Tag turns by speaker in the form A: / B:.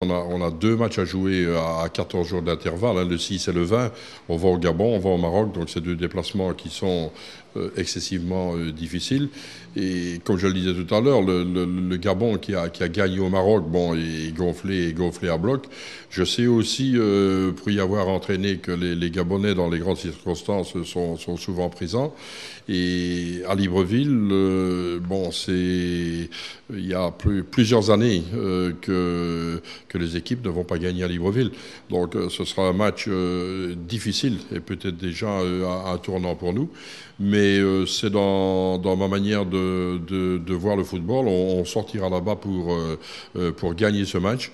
A: On a, deux matchs à jouer euh, à 14 jours d'intervalle, hein, le 6 et le 20. On va au Gabon, on va au Maroc, donc c'est deux déplacements qui sont euh, excessivement euh, difficiles. Et comme je le disais tout à l'heure, le, le, Gabon qui a, qui gagné au Maroc, bon, est gonflé, et gonflé à bloc. Je sais aussi, euh, pour y avoir entraîné, que les, les Gabonais, dans les grandes circonstances, sont, sont souvent présents. Et à Libreville, bon, c'est il y a plusieurs années euh, que, les équipes ne vont pas gagner à Libreville. Donc euh, ce sera un match euh, difficile et peut-être déjà un, tournant pour nous. Mais c'est dans, ma manière de, voir le football. On, sortira là-bas pour gagner ce match.